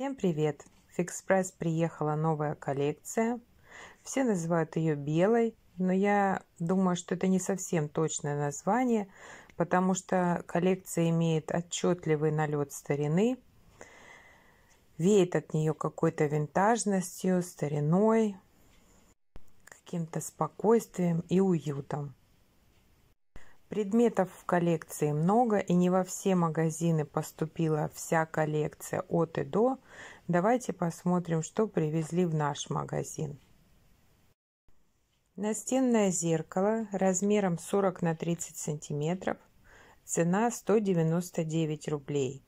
Всем привет! В Фикспрайс приехала новая коллекция. Все называют ее белой, но я думаю, что это не совсем точное название, потому что коллекция имеет отчетливый налет старины, веет от нее какой-то винтажностью, стариной, каким-то спокойствием и уютом. Предметов в коллекции много, и не во все магазины поступила вся коллекция от и до. Давайте посмотрим, что привезли в наш магазин. Настенное зеркало размером 40 на 30 сантиметров. Цена 199 рублей.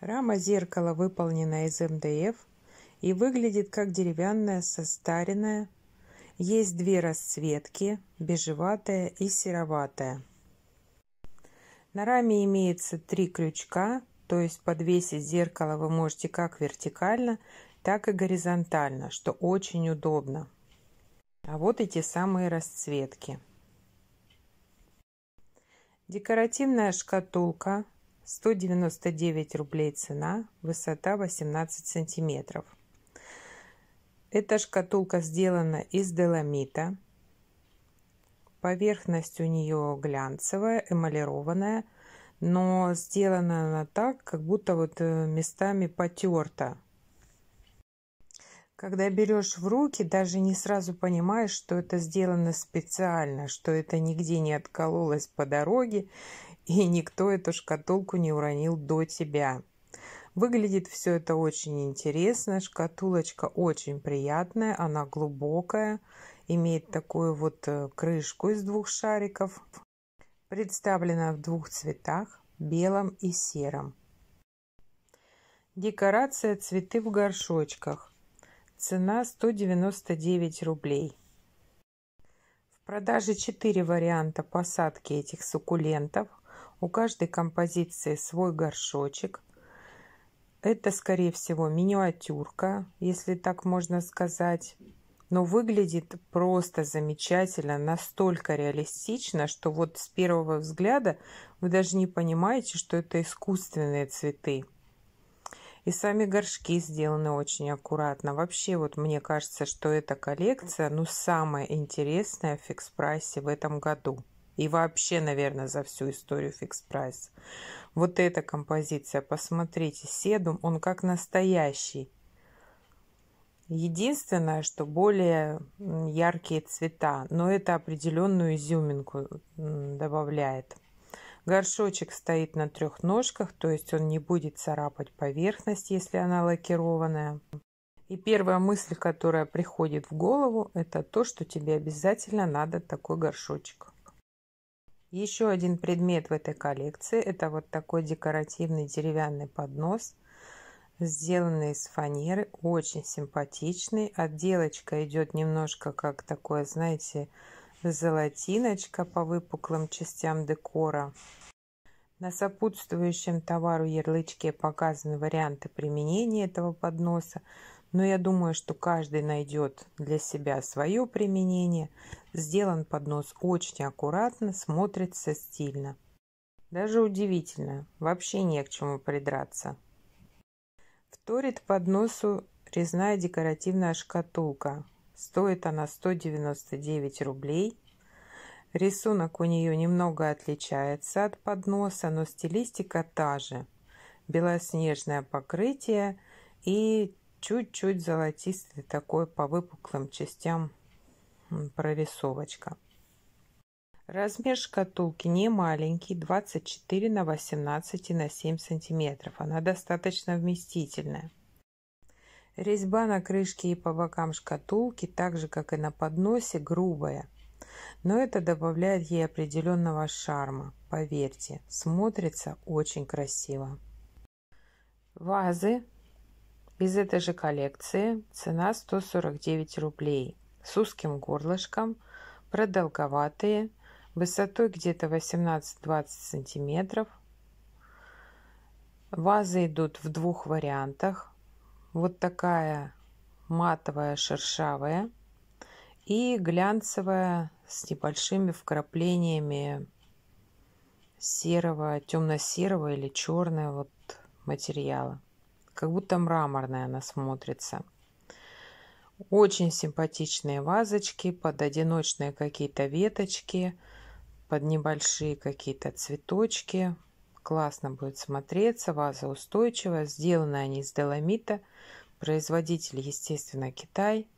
Рама зеркала выполнена из МДФ и выглядит как деревянная состаренная есть две расцветки, бежеватая и сероватая. На раме имеется три крючка, то есть подвесить зеркало вы можете как вертикально, так и горизонтально, что очень удобно. А вот эти самые расцветки. Декоративная шкатулка 199 рублей цена, высота 18 сантиметров. Эта шкатулка сделана из доломита. Поверхность у нее глянцевая, эмалированная, но сделана она так, как будто вот э, местами потерта. Когда берешь в руки, даже не сразу понимаешь, что это сделано специально, что это нигде не откололось по дороге, и никто эту шкатулку не уронил до тебя. Выглядит все это очень интересно. Шкатулочка очень приятная, она глубокая, имеет такую вот э, крышку из двух шариков. Представлена в двух цветах, белом и сером. Декорация «Цветы в горшочках». Цена 199 рублей. В продаже 4 варианта посадки этих суккулентов. У каждой композиции свой горшочек. Это, скорее всего, миниатюрка, если так можно сказать. Но выглядит просто замечательно, настолько реалистично, что вот с первого взгляда вы даже не понимаете, что это искусственные цветы. И сами горшки сделаны очень аккуратно. Вообще, вот мне кажется, что эта коллекция, ну, самая интересная в фикс-прайсе в этом году. И вообще, наверное, за всю историю фикс прайс. Вот эта композиция, посмотрите, седум, он как настоящий. Единственное, что более яркие цвета, но это определенную изюминку добавляет. Горшочек стоит на трех ножках, то есть он не будет царапать поверхность, если она лакированная. И первая мысль, которая приходит в голову, это то, что тебе обязательно надо такой горшочек. Еще один предмет в этой коллекции – это вот такой декоративный деревянный поднос, сделанный из фанеры, очень симпатичный. Отделочка идет немножко как такое, знаете, золотиночка по выпуклым частям декора. На сопутствующем товару ярлычке показаны варианты применения этого подноса, но я думаю, что каждый найдет для себя свое применение. Сделан поднос очень аккуратно, смотрится стильно. Даже удивительно, вообще не к чему придраться. Вторит подносу резная декоративная шкатулка. Стоит она 199 рублей. Рисунок у нее немного отличается от подноса, но стилистика та же. Белоснежное покрытие и чуть-чуть золотистый такой по выпуклым частям прорисовочка. Размер шкатулки не маленький, 24 на 18 и на 7 сантиметров. Она достаточно вместительная. Резьба на крышке и по бокам шкатулки, так же как и на подносе, грубая. Но это добавляет ей определенного шарма. Поверьте, смотрится очень красиво. Вазы из этой же коллекции, цена 149 рублей, с узким горлышком, продолговатые, высотой где-то 18-20 сантиметров. Вазы идут в двух вариантах. Вот такая матовая шершавая и глянцевая с небольшими вкраплениями серого, темно-серого или черного вот материала как будто мраморная она смотрится. Очень симпатичные вазочки под одиночные какие-то веточки, под небольшие какие-то цветочки. Классно будет смотреться, ваза устойчивая, сделаны они из доломита, производитель, естественно, Китай.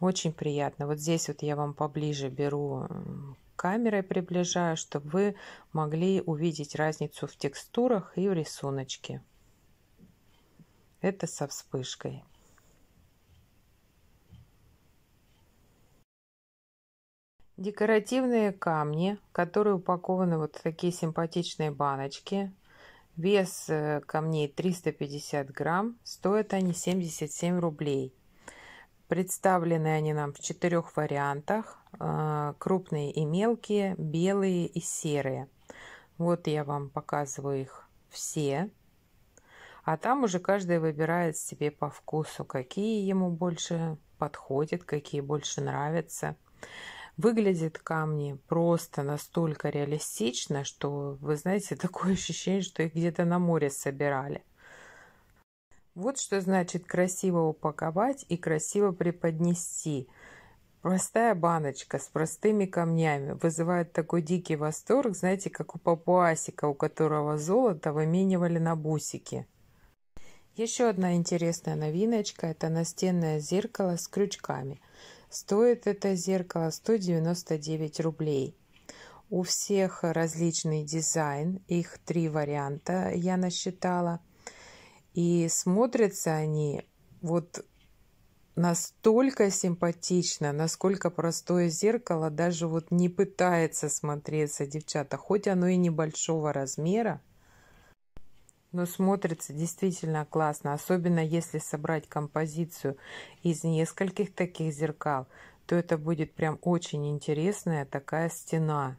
Очень приятно. Вот здесь вот я вам поближе беру камерой приближаю, чтобы вы могли увидеть разницу в текстурах и в рисуночке. Это со вспышкой. Декоративные камни, которые упакованы вот в такие симпатичные баночки. Вес э, камней 350 грамм, стоят они 77 рублей. Представлены они нам в четырех вариантах. Э, крупные и мелкие, белые и серые. Вот я вам показываю их все. А там уже каждый выбирает себе по вкусу, какие ему больше подходят, какие больше нравятся. Выглядят камни просто настолько реалистично, что, вы знаете, такое ощущение, что их где-то на море собирали. Вот что значит красиво упаковать и красиво преподнести. Простая баночка с простыми камнями вызывает такой дикий восторг, знаете, как у папуасика, у которого золото выменивали на бусики. Еще одна интересная новиночка – это настенное зеркало с крючками. Стоит это зеркало 199 рублей. У всех различный дизайн, их три варианта я насчитала. И смотрятся они вот настолько симпатично, насколько простое зеркало даже вот не пытается смотреться, девчата, хоть оно и небольшого размера, но ну, смотрится действительно классно, особенно если собрать композицию из нескольких таких зеркал, то это будет прям очень интересная такая стена.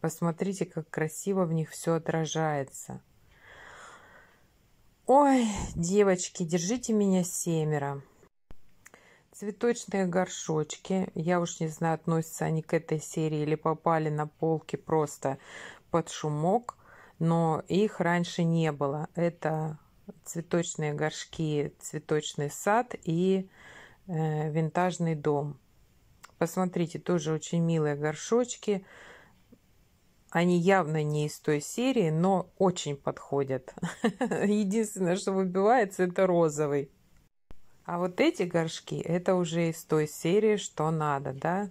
Посмотрите, как красиво в них все отражается. Ой, девочки, держите меня семеро. Цветочные горшочки. Я уж не знаю, относятся они к этой серии или попали на полки просто под шумок – но их раньше не было. Это цветочные горшки, цветочный сад и э, винтажный дом. Посмотрите, тоже очень милые горшочки. Они явно не из той серии, но очень подходят. Единственное, что выбивается, это розовый. А вот эти горшки, это уже из той серии, что надо, да?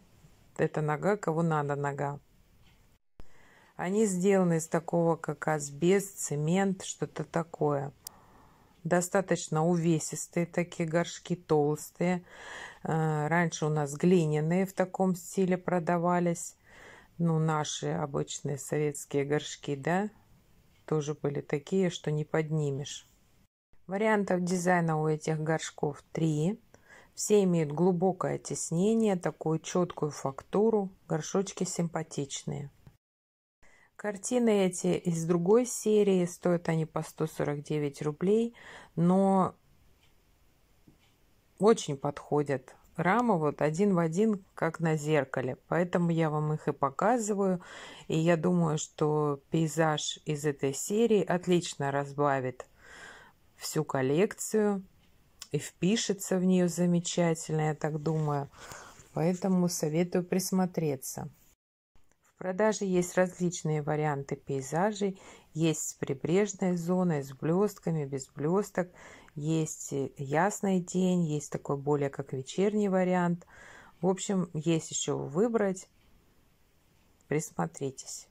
Это нога, кого надо нога. Они сделаны из такого, как асбест, цемент, что-то такое. Достаточно увесистые такие горшки, толстые. Э, раньше у нас глиняные в таком стиле продавались. Ну, наши обычные советские горшки, да, тоже были такие, что не поднимешь. Вариантов дизайна у этих горшков три. Все имеют глубокое теснение такую четкую фактуру, горшочки симпатичные. Картины эти из другой серии, стоят они по 149 рублей, но очень подходят. рама вот один в один, как на зеркале, поэтому я вам их и показываю. И я думаю, что пейзаж из этой серии отлично разбавит всю коллекцию и впишется в нее замечательно, я так думаю. Поэтому советую присмотреться продаже есть различные варианты пейзажей. Есть с прибрежной зоной, с блестками, без блесток. Есть э, ясный день, есть такой более как вечерний вариант. В общем, есть еще выбрать. Присмотритесь.